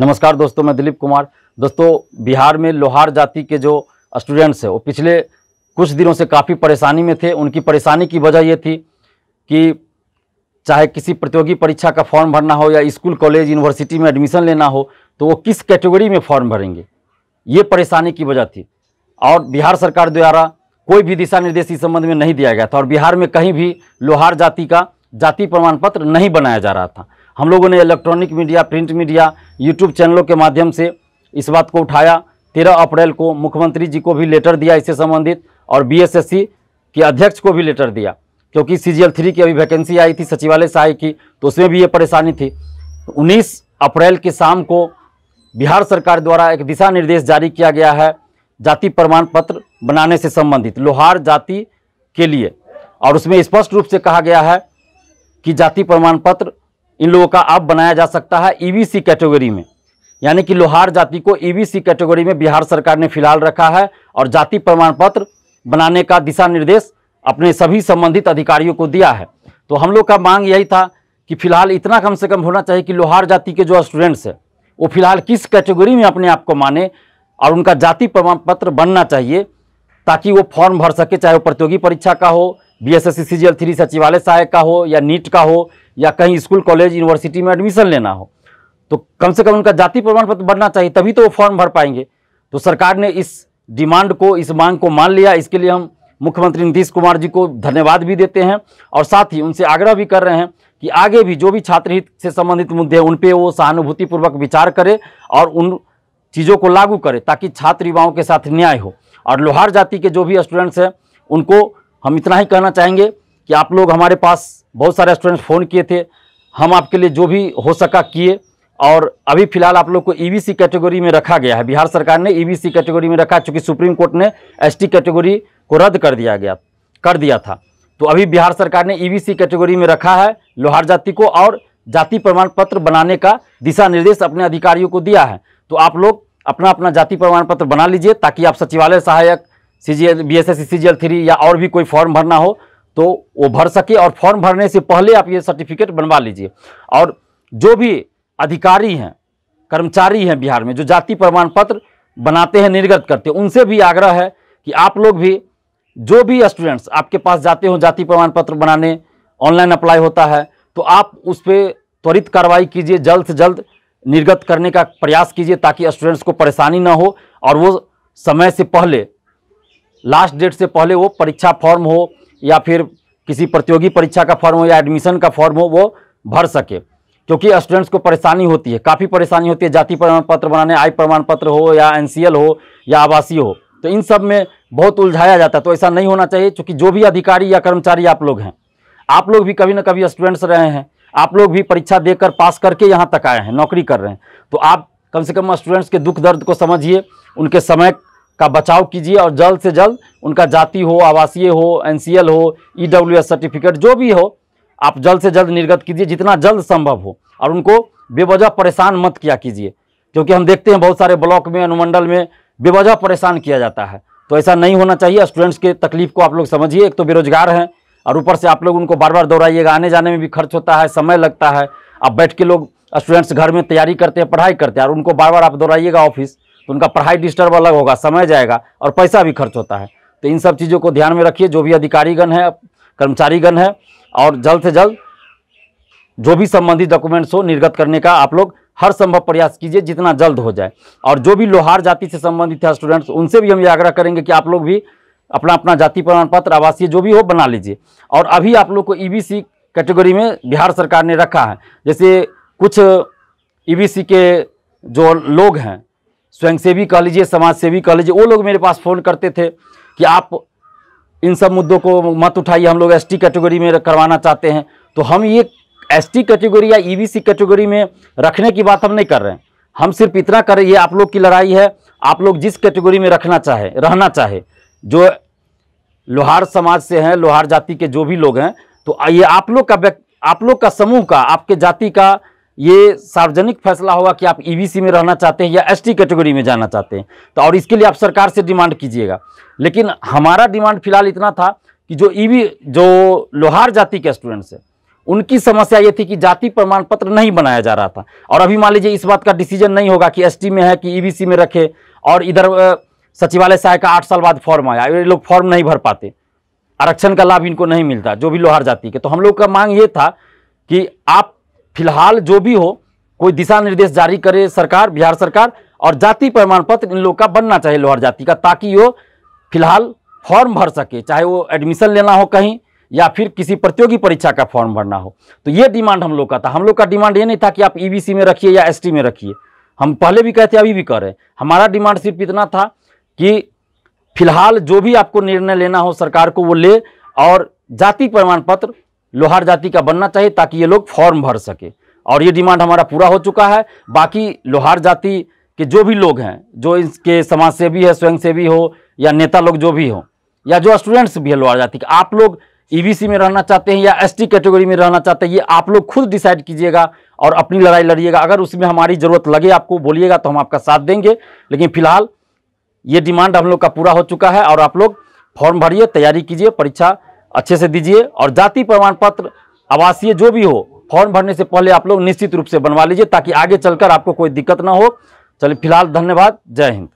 नमस्कार दोस्तों मैं दिलीप कुमार दोस्तों बिहार में लोहार जाति के जो स्टूडेंट्स हैं वो पिछले कुछ दिनों से काफ़ी परेशानी में थे उनकी परेशानी की वजह ये थी कि चाहे किसी प्रतियोगी परीक्षा का फॉर्म भरना हो या स्कूल कॉलेज यूनिवर्सिटी में एडमिशन लेना हो तो वो किस कैटेगरी में फॉर्म भरेंगे ये परेशानी की वजह थी और बिहार सरकार द्वारा कोई भी दिशा निर्देश इस संबंध में नहीं दिया गया था और बिहार में कहीं भी लोहार जाति का जाति प्रमाण पत्र नहीं बनाया जा रहा था हम लोगों ने electronic media print media YouTube चैनलों के माध्यम से इस बात को उठाया तेरह अप्रैल को मुख्यमंत्री जी को भी लेटर दिया इससे संबंधित और बी के अध्यक्ष को भी लेटर दिया क्योंकि सी जी थ्री की अभी वैकेंसी आई थी सचिवालय से आई की तो उसमें भी ये परेशानी थी उन्नीस अप्रैल की शाम को बिहार सरकार द्वारा एक दिशा निर्देश जारी किया गया है जाति प्रमाण पत्र बनाने से संबंधित लोहार जाति के लिए और उसमें स्पष्ट रूप से कहा गया है कि जाति प्रमाण पत्र इन लोगों का आप बनाया जा सकता है ईवीसी e कैटेगरी में यानी कि लोहार जाति को ईवीसी e कैटेगरी में बिहार सरकार ने फिलहाल रखा है और जाति प्रमाण पत्र बनाने का दिशा निर्देश अपने सभी संबंधित अधिकारियों को दिया है तो हम लोग का मांग यही था कि फिलहाल इतना कम से कम होना चाहिए कि लोहार जाति के जो स्टूडेंट्स हैं वो फिलहाल किस कैटेगरी में अपने आप को माने और उनका जाति प्रमाण पत्र बनना चाहिए ताकि वो फॉर्म भर सके चाहे वो प्रतियोगी परीक्षा का हो B S S C C G L three सचिवालय सहायक का हो या नीट का हो या कहीं स्कूल कॉलेज यूनिवर्सिटी में एडमिशन लेना हो तो कम से कम उनका जाति प्रमाण पत्र बनना चाहिए तभी तो वो फॉर्म भर पाएंगे तो सरकार ने इस डिमांड को इस मांग को मान लिया इसके लिए हम मुख्यमंत्री नीतीश कुमार जी को धन्यवाद भी देते हैं और साथ ही उनसे आग्रह भी कर रहे हैं कि आगे भी जो भी छात्र हित से संबंधित मुद्दे हैं उन पर वो सहानुभूतिपूर्वक विचार करें और उन चीज़ों को लागू करें ताकि छात्र युवाओं के साथ न्याय हो और लोहार जाति के जो भी स्टूडेंट्स हैं उनको हम इतना ही कहना चाहेंगे कि आप लोग हमारे पास बहुत सारे स्टूडेंट्स फ़ोन किए थे हम आपके लिए जो भी हो सका किए और अभी फिलहाल आप लोग को ईवीसी e कैटेगरी में रखा गया है बिहार सरकार ने ईवीसी e कैटेगरी में रखा चूँकि सुप्रीम कोर्ट ने एसटी कैटेगरी को रद्द कर दिया गया कर दिया था तो अभी बिहार सरकार ने ईवीसी e कैटेगरी में रखा है लोहार जाति को और जाति प्रमाण पत्र बनाने का दिशा निर्देश अपने अधिकारियों को दिया है तो आप लोग अपना अपना जाति प्रमाण पत्र बना लीजिए ताकि आप सचिवालय सहायक C G L B S S C G L three या और भी कोई फॉर्म भरना हो तो वो भर सके और फॉर्म भरने से पहले आप ये सर्टिफिकेट बनवा लीजिए और जो भी अधिकारी हैं कर्मचारी हैं बिहार में जो जाति प्रमाण पत्र बनाते हैं निर्गत करते हैं उनसे भी आग्रह है कि आप लोग भी जो भी स्टूडेंट्स आपके पास जाते हो जाति प्रमाण पत्र बनाने ऑनलाइन अप्लाई होता है तो आप उस पर त्वरित कार्रवाई कीजिए जल्द से जल्द निर्गत करने का प्रयास कीजिए ताकि स्टूडेंट्स को परेशानी ना हो और वो समय से पहले लास्ट डेट से पहले वो परीक्षा फॉर्म हो या फिर किसी प्रतियोगी परीक्षा का फॉर्म हो या एडमिशन का फॉर्म हो वो भर सके क्योंकि स्टूडेंट्स को परेशानी होती है काफ़ी परेशानी होती है जाति प्रमाण पत्र बनाने आय प्रमाण पत्र हो या एन हो या आवासीय हो तो इन सब में बहुत उलझाया जाता है तो ऐसा नहीं होना चाहिए क्योंकि जो भी अधिकारी या कर्मचारी आप लोग हैं आप लोग भी कभी ना कभी स्टूडेंट्स रहे हैं आप लोग भी परीक्षा देकर पास करके यहाँ तक आए हैं नौकरी कर रहे हैं तो आप कम से कम स्टूडेंट्स के दुख दर्द को समझिए उनके समय का बचाव कीजिए और जल्द से जल्द उनका जाति हो आवासीय हो एनसीएल हो ईडब्ल्यू e सर्टिफिकेट जो भी हो आप जल्द से जल्द निर्गत कीजिए जितना जल्द संभव हो और उनको बेवजह परेशान मत किया कीजिए क्योंकि हम देखते हैं बहुत सारे ब्लॉक में अनुमंडल में बेवजह परेशान किया जाता है तो ऐसा नहीं होना चाहिए स्टूडेंट्स के तकलीफ को आप लोग समझिए एक तो बेरोजगार हैं और ऊपर से आप लोग उनको बार बार दोहराइएगा आने जाने में भी खर्च होता है समय लगता है आप बैठ के लोग स्टूडेंट्स घर में तैयारी करते हैं पढ़ाई करते हैं और उनको बार बार आप दोहराइएगा ऑफिस तो उनका पढ़ाई डिस्टर्ब अलग होगा समय जाएगा और पैसा भी खर्च होता है तो इन सब चीज़ों को ध्यान में रखिए जो भी अधिकारीगण है कर्मचारीगण है और जल्द से जल्द जो भी संबंधित डॉक्यूमेंट्स हो निर्गत करने का आप लोग हर संभव प्रयास कीजिए जितना जल्द हो जाए और जो भी लोहार जाति से संबंधित है स्टूडेंट्स उनसे भी हम ये आग्रह करेंगे कि आप लोग भी अपना अपना जाति प्रमाण पत्र आवासीय जो भी हो बना लीजिए और अभी आप लोग को ईबीसी e कैटेगरी में बिहार सरकार ने रखा है जैसे कुछ ईबीसी e के जो लोग हैं स्वयंसेवी कह लीजिए समाज सेवी कह लीजिए वो लोग मेरे पास फ़ोन करते थे कि आप इन सब मुद्दों को मत उठाइए हम लोग एसटी कैटेगरी में करवाना चाहते हैं तो हम ये एसटी कैटेगरी या ईबीसी e कैटेगरी में रखने की बात हम नहीं कर रहे हैं हम सिर्फ इतना कर रहे ये आप लोग की लड़ाई है आप लोग जिस कैटेगरी में रखना चाहे रहना चाहे जो लोहार समाज से हैं लोहार जाति के जो भी लोग हैं तो ये आप लोग का आप लोग का समूह का आपके जाति का ये सार्वजनिक फैसला होगा कि आप ईबीसी e में रहना चाहते हैं या एसटी कैटेगरी में जाना चाहते हैं तो और इसके लिए आप सरकार से डिमांड कीजिएगा लेकिन हमारा डिमांड फिलहाल इतना था कि जो ईबी e जो लोहार जाति के स्टूडेंट्स हैं उनकी समस्या ये थी कि जाति प्रमाण पत्र नहीं बनाया जा रहा था और अभी मान लीजिए इस बात का डिसीजन नहीं होगा कि एसटी में है कि ईबीसी e में रखे और इधर सचिवालय सहाय का आठ साल बाद फॉर्म आया ये लोग फॉर्म नहीं भर पाते आरक्षण का लाभ इनको नहीं मिलता जो भी लोहार जाति के तो हम लोग का मांग ये था कि आप फिलहाल जो भी हो कोई दिशा निर्देश जारी करे सरकार बिहार सरकार और जाति प्रमाण पत्र इन लोग का बनना चाहिए लोहर जाति का ताकि वो फिलहाल फॉर्म भर सके चाहे वो एडमिशन लेना हो कहीं या फिर किसी प्रतियोगी परीक्षा का फॉर्म भरना हो तो ये डिमांड हम लोग का था हम लोग का डिमांड ये नहीं था कि आप ई e में रखिए या एस में रखिए हम पहले भी कहते अभी भी कर रहे हैं हमारा डिमांड सिर्फ इतना था कि फिलहाल जो भी आपको निर्णय लेना हो सरकार को वो ले और जाति प्रमाण पत्र लोहार जाति का बनना चाहिए ताकि ये लोग फॉर्म भर सके और ये डिमांड हमारा पूरा हो चुका है बाकी लोहार जाति के जो भी लोग हैं जो इसके समाज है स्वयंसेवी हो या नेता लोग जो भी हो या जो स्टूडेंट्स भी है लोहार जाति के आप लोग ईबीसी e में रहना चाहते हैं या एसटी कैटेगरी में रहना चाहते हैं ये आप लोग खुद डिसाइड कीजिएगा और अपनी लड़ाई लड़िएगा अगर उसमें हमारी ज़रूरत लगे आपको बोलिएगा तो हम आपका साथ देंगे लेकिन फिलहाल ये डिमांड हम लोग का पूरा हो चुका है और आप लोग फॉर्म भरिए तैयारी कीजिए परीक्षा अच्छे से दीजिए और जाति प्रमाण पत्र आवासीय जो भी हो फॉर्म भरने से पहले आप लोग निश्चित रूप से बनवा लीजिए ताकि आगे चलकर आपको कोई दिक्कत ना हो चलिए फिलहाल धन्यवाद जय हिंद